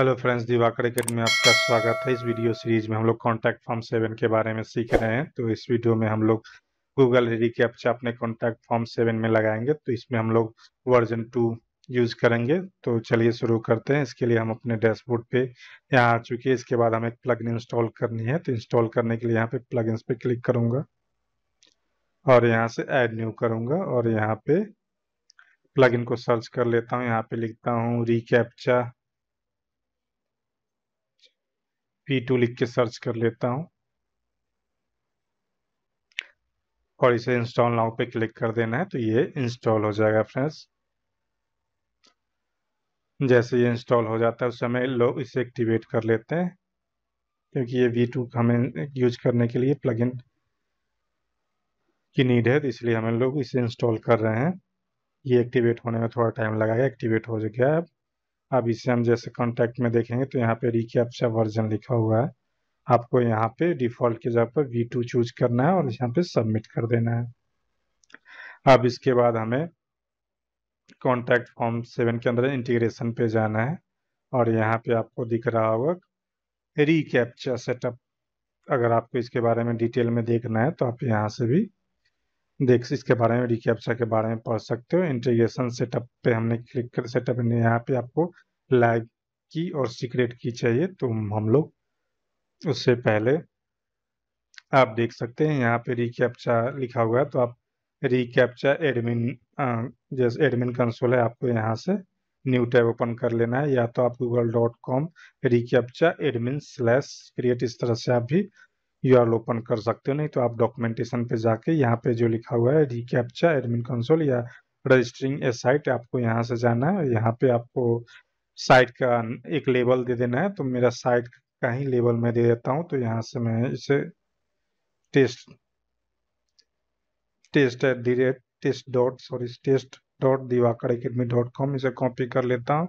hello friends Diwakar academy में आपका स्वागत है इस वीडियो सीरीज में हम लोग कॉन्टैक्ट फॉर्म सेवन के बारे में सीख रहे हैं तो इस वीडियो में हम लोग गूगल हेडी अपने कॉन्टैक्ट फॉर्म सेवन में लगाएंगे तो इसमें हम लोग वर्जन टू यूज करेंगे तो चलिए शुरू करते हैं इसके लिए हम अपने डैशबोर्ड पे यहाँ आ चुके हैं इसके बाद हमें प्लग इंस्टॉल करनी है तो इंस्टॉल करने के लिए यहाँ पे प्लग पे क्लिक करूँगा और यहाँ से एड न्यू करूंगा और यहाँ पे प्लगइन को सर्च कर लेता हूँ यहाँ पे लिखता हूँ रिकैप्चा पी टू लिख के सर्च कर लेता हूँ और इसे इंस्टॉल नाउ पे क्लिक कर देना है तो ये इंस्टॉल हो जाएगा फ्रेंड्स जैसे ये इंस्टॉल हो जाता है उस समय लोग इसे एक्टिवेट कर लेते हैं क्योंकि ये वी टू हमें यूज करने के लिए प्लगइन की नीड है तो इसलिए हम लोग इसे इंस्टॉल कर रहे हैं ये एक्टिवेट होने में थोड़ा टाइम है एक्टिवेट हो गया है अब इसे हम जैसे कॉन्टैक्ट में देखेंगे तो यहाँ पे रिकेप्चा वर्जन लिखा हुआ है आपको यहाँ पे डिफॉल्ट के जगह पर वी टू चूज करना है और यहाँ पे सबमिट कर देना है अब इसके बाद हमें कॉन्टैक्ट फॉर्म सेवन के अंदर इंटीग्रेशन पे जाना है और यहाँ पे आपको दिख रहा होगा रिकेप्चा सेटअप अगर आपको इसके बारे में डिटेल में देखना है तो आप यहाँ से भी देख इसके बारे में रिकैप्चा के बारे में पढ़ सकते हो इंटीग्रेशन सेटअप पे हमने क्लिक कर सेटअप ने यहाँ पे आपको लैग की और सीक्रेट की चाहिए तो हम लोग उससे पहले आप देख सकते हैं यहाँ पे रिकेप्चा लिखा हुआ है तो आप रिकेप्चा एडमिन जैसे एडमिन कंसोल है आपको यहाँ से न्यू टैब ओपन कर लेना है या तो आप Google dot com reCAPTCHA admin slash create इस तरह से आप भी यू आर ओपन कर सकते हो नहीं तो आप डॉक्यूमेंटेशन पे जाके यहाँ पे जो लिखा हुआ है रिकैप्चा एडमिन कंसोल या रजिस्टरिंग ए साइट आपको यहाँ से जाना है यहाँ पे आपको साइट का एक लेबल दे देना है तो मेरा साइट का ही लेबल मैं दे देता हूँ तो यहाँ से मैं इसे test test at the rate test dot sorry test dot Diwakar academy dot com इसे कॉपी कर लेता हूँ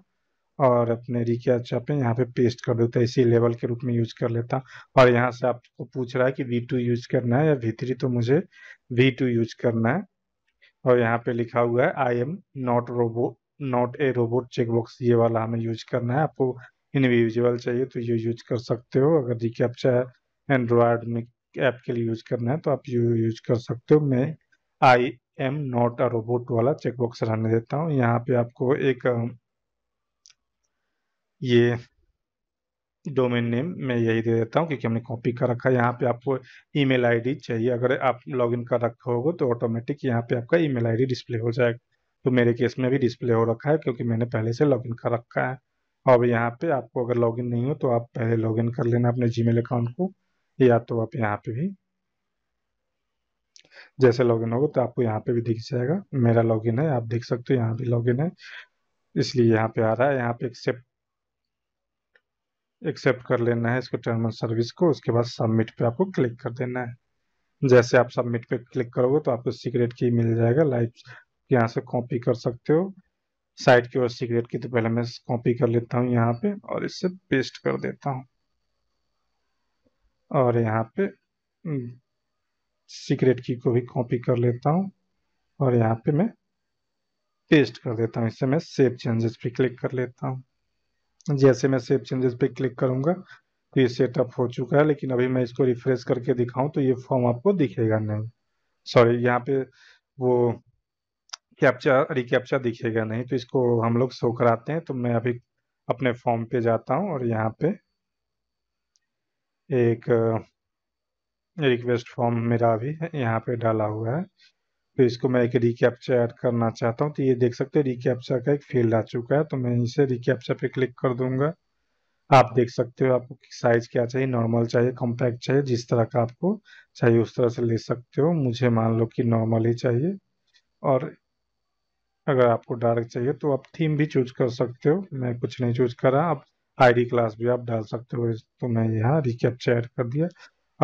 और अपने चाप में यहाँ पे पेस्ट कर देता इसी लेवल के रूप में यूज कर लेता और यहाँ से आपको पूछ रहा है कि वी टू यूज करना है या वी थ्री तो मुझे वी टू यूज करना है और यहाँ पे लिखा हुआ है I am not robot not a robot checkbox ये वाला हमें यूज करना है आपको इनविजुअल चाहिए तो ये यूज कर सकते हो अगर आप चाहे एंड्रॉयड में ऐप के लिए यूज करना है तो आप यू यूज कर सकते हो मैं I am not a robot वाला चेकबॉक्स रहने देता हूँ यहाँ पे आपको एक ये डोमेन नेम मैं यही दे देता हूँ क्योंकि हमने कॉपी कर रखा है यहाँ पे आपको ईमेल आईडी चाहिए अगर आप लॉगिन कर रखा होगा तो ऑटोमेटिक यहाँ पे आपका ईमेल आईडी डिस्प्ले हो जाएगा तो मेरे केस में भी डिस्प्ले हो रखा है क्योंकि मैंने पहले से लॉगिन कर रखा है अब यहाँ पे आपको अगर लॉगिन नहीं हो तो आप पहले लॉगिन कर लेना अपने जीमेल अकाउंट को या तो आप यहाँ पे भी जैसे लॉगिन होगा तो आपको यहाँ पे भी दिख जाएगा मेरा लॉगिन है आप देख सकते हो यहाँ भी लॉगिन है इसलिए यहाँ पे आ रहा है यहाँ पे एक्सेप्ट एक्सेप्ट कर लेना है इसको टर्म एंड सर्विस को उसके बाद सबमिट पे आपको क्लिक कर देना है जैसे आप सबमिट पे क्लिक करोगे तो आपको सीक्रेट की मिल जाएगा लाइव यहाँ से कॉपी कर सकते हो साइड की और सीक्रेट की तो पहले मैं कॉपी कर लेता हूँ यहाँ पे और इससे पेस्ट कर देता हूँ और यहाँ पे सीक्रेट हम्म, की को भी कॉपी कर लेता हूँ और यहाँ पे मैं पेस्ट कर देता हूँ इससे मैं सेव चेंजेस पे क्लिक कर लेता हूँ जैसे मैं सेव चेंजेस पे क्लिक करूंगा तो ये सेटअप हो चुका है लेकिन अभी मैं इसको रिफ्रेश करके दिखाऊं तो ये फॉर्म आपको दिखेगा नहीं सॉरी यहाँ पे वो कैप्चा रिकैप्चा दिखेगा नहीं तो इसको हम लोग शो कराते हैं तो मैं अभी अपने फॉर्म पे जाता हूँ और यहाँ पे एक रिक्वेस्ट फॉर्म मेरा अभी यहाँ पे डाला हुआ है फिर इसको मैं एक रिकैप्चर ऐड करना चाहता हूँ तो ये देख सकते हो रिकैप्चर का एक फील्ड आ चुका है तो मैं इसे रिकैप्चर पे क्लिक कर दूंगा आप देख सकते हो आपको साइज क्या चाहिए नॉर्मल चाहिए कॉम्पैक्ट चाहिए जिस तरह का आपको चाहिए उस तरह से ले सकते हो मुझे मान लो कि नॉर्मल ही चाहिए और अगर आपको डार्क चाहिए तो आप थीम भी चूज कर सकते हो मैं कुछ नहीं चूज करा आप आईडी क्लास भी आप डाल सकते हो तो मैं यहाँ रिकैप्चर ऐड कर दिया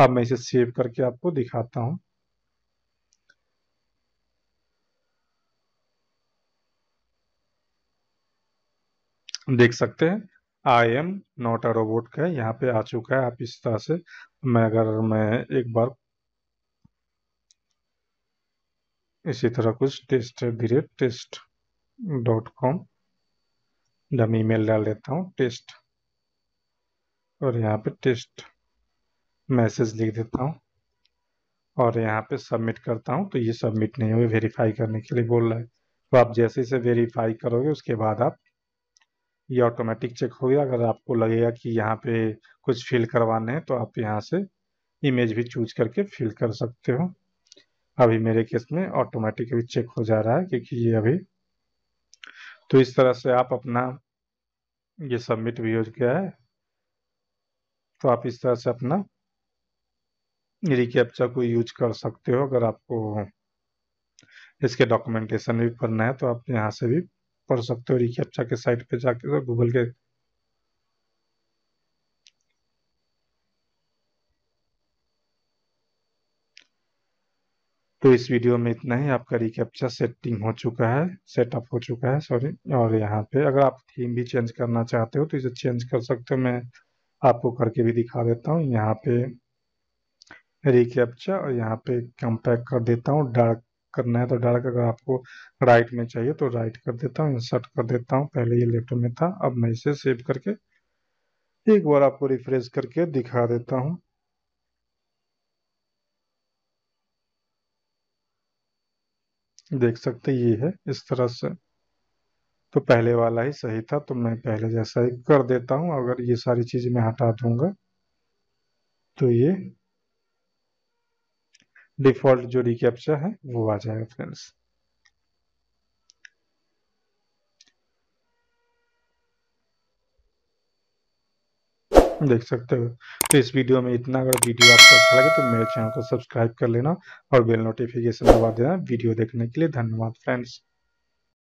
अब मैं इसे सेव करके आपको दिखाता हूँ देख सकते हैं I am not a robot का यहाँ पे आ चुका है आप इस तरह से मैं अगर मैं एक बार इसी तरह कुछ टेस्ट धीरे टेस्ट डॉट कॉम जब ईमेल डाल देता हूँ टेस्ट और यहाँ पे टेस्ट मैसेज लिख देता हूँ और यहाँ पे सबमिट करता हूँ तो ये सबमिट नहीं हुए वेरीफाई करने के लिए बोल रहा है तो आप जैसे इसे वेरीफाई करोगे उसके बाद आप ये ऑटोमेटिक चेक होगा अगर आपको लगेगा कि यहाँ पे कुछ फिल करवाने हैं तो आप यहाँ से इमेज भी चूज करके फिल कर सकते हो अभी मेरे केस में ऑटोमेटिक भी चेक हो जा रहा है क्योंकि ये अभी तो इस तरह से आप अपना ये सबमिट भी हो गया है तो आप इस तरह से अपना रिकेप्चा को यूज कर सकते हो अगर आपको इसके डॉक्यूमेंटेशन भी करना है तो आप यहाँ से भी पढ़ सकते हो रिकी अच्छा के साइट पे जाके तो गूगल के तो इस वीडियो में इतना ही आपका रिकैप्चा सेटिंग हो चुका है सेटअप हो चुका है सॉरी और यहाँ पे अगर आप थीम भी चेंज करना चाहते हो तो इसे चेंज कर सकते हो मैं आपको करके भी दिखा देता हूँ यहाँ पे रिकेप्चर और यहाँ पे कंपैक्ट कर देता हूँ डार्क करना है तो डार्क अगर आपको राइट में चाहिए तो राइट कर देता हूँ इंसर्ट कर देता हूँ पहले ये लेफ्ट में था अब मैं इसे सेव करके एक बार आपको रिफ्रेश करके दिखा देता हूँ देख सकते ये है इस तरह से तो पहले वाला ही सही था तो मैं पहले जैसा ही कर देता हूँ अगर ये सारी चीज़ें मैं हटा दूंगा तो ये डिफॉल्ट जो रिकैप्चा है वो आ जाएगा फ्रेंड्स देख सकते हो तो इस वीडियो में इतना अगर वीडियो आपको अच्छा लगे तो मेरे चैनल को सब्सक्राइब कर लेना और बेल नोटिफिकेशन दबा देना वीडियो देखने के लिए धन्यवाद फ्रेंड्स